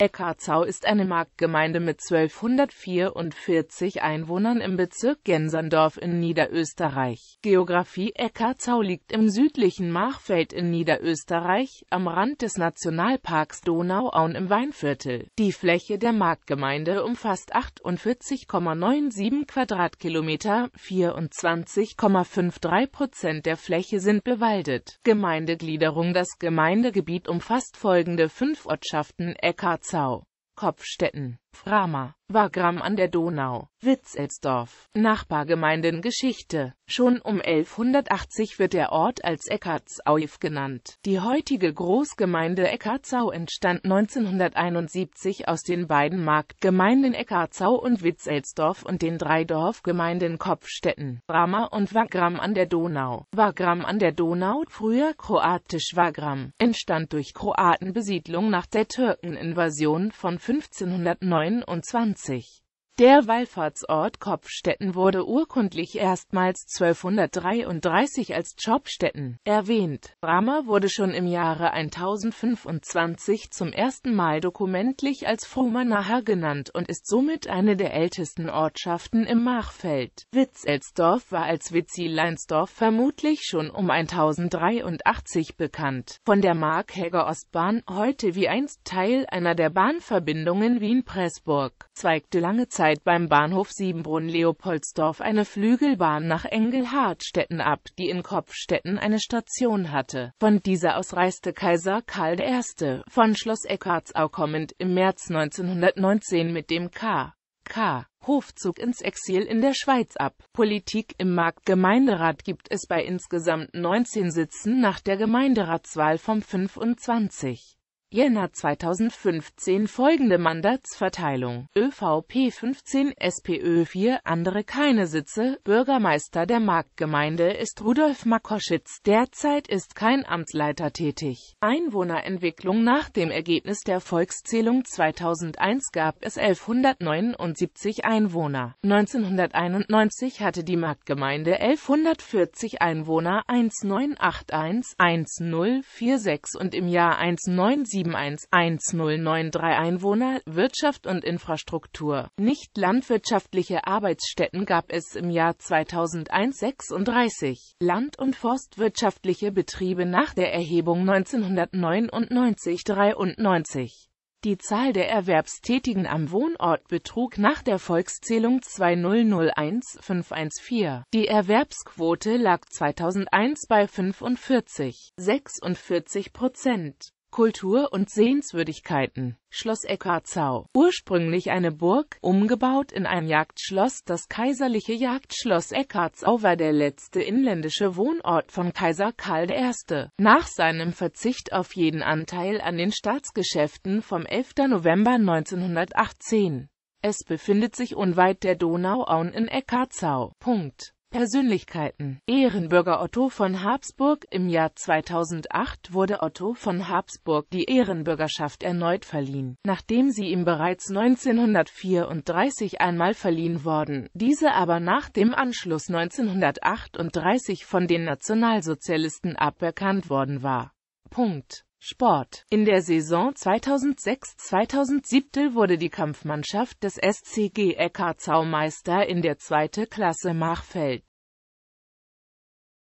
Eckarzau ist eine Marktgemeinde mit 1244 Einwohnern im Bezirk Gensendorf in Niederösterreich. Geografie Eckarzau liegt im südlichen Machfeld in Niederösterreich, am Rand des Nationalparks Donauauen im Weinviertel. Die Fläche der Marktgemeinde umfasst 48,97 Quadratkilometer, 24,53 Prozent der Fläche sind bewaldet. Gemeindegliederung Das Gemeindegebiet umfasst folgende fünf Ortschaften Eckarzau Zwickau, Kopfstetten Frama, Wagram an der Donau, Witzelsdorf, Nachbargemeinden Geschichte. Schon um 1180 wird der Ort als Eckartsauif genannt. Die heutige Großgemeinde Eckartsau entstand 1971 aus den beiden Marktgemeinden Eckartsau und Witzelsdorf und den drei Dorfgemeinden Kopfstetten, Frama und Wagram an der Donau. Wagram an der Donau, früher kroatisch Wagram, entstand durch Kroatenbesiedlung nach der Türkeninvasion von 1590. 29. Der Wallfahrtsort Kopfstetten wurde urkundlich erstmals 1233 als Jobstetten erwähnt. Bramer wurde schon im Jahre 1025 zum ersten Mal dokumentlich als Frohmannaher genannt und ist somit eine der ältesten Ortschaften im Machfeld. Witzelsdorf war als Witzileinsdorf vermutlich schon um 1083 bekannt. Von der Markhäger Ostbahn, heute wie einst Teil einer der Bahnverbindungen Wien-Pressburg, zweigte lange Zeit derzeit beim Bahnhof Siebenbrunn-Leopoldsdorf eine Flügelbahn nach Engelhardstetten ab, die in Kopfstetten eine Station hatte. Von dieser aus reiste Kaiser Karl I. von Schloss Eckartsau kommend im März 1919 mit dem K. K. Hofzug ins Exil in der Schweiz ab. Politik im Marktgemeinderat gibt es bei insgesamt 19 Sitzen nach der Gemeinderatswahl vom 25. Jänner 2015 folgende Mandatsverteilung ÖVP 15, SPÖ 4, andere keine Sitze, Bürgermeister der Marktgemeinde ist Rudolf Makoschitz, derzeit ist kein Amtsleiter tätig. Einwohnerentwicklung Nach dem Ergebnis der Volkszählung 2001 gab es 1179 Einwohner. 1991 hatte die Marktgemeinde 1140 Einwohner 1981 1046 und im Jahr 1970 7.11093 Einwohner, Wirtschaft und Infrastruktur. Nicht landwirtschaftliche Arbeitsstätten gab es im Jahr 2001 36. Land- und forstwirtschaftliche Betriebe nach der Erhebung 1999 93. Die Zahl der Erwerbstätigen am Wohnort betrug nach der Volkszählung 2001-514. Die Erwerbsquote lag 2001 bei 45,46 Prozent. Kultur und Sehenswürdigkeiten Schloss Eckartzau, ursprünglich eine Burg, umgebaut in ein Jagdschloss Das kaiserliche Jagdschloss Eckartzau war der letzte inländische Wohnort von Kaiser Karl I. Nach seinem Verzicht auf jeden Anteil an den Staatsgeschäften vom 11. November 1918 es befindet sich unweit der Donauauen in Eckartzau. Punkt Persönlichkeiten Ehrenbürger Otto von Habsburg Im Jahr 2008 wurde Otto von Habsburg die Ehrenbürgerschaft erneut verliehen, nachdem sie ihm bereits 1934 einmal verliehen worden, diese aber nach dem Anschluss 1938 von den Nationalsozialisten aberkannt worden war. Punkt Sport. In der Saison 2006-2007 wurde die Kampfmannschaft des SCG Eckartsau Meister in der zweiten Klasse Machfeld.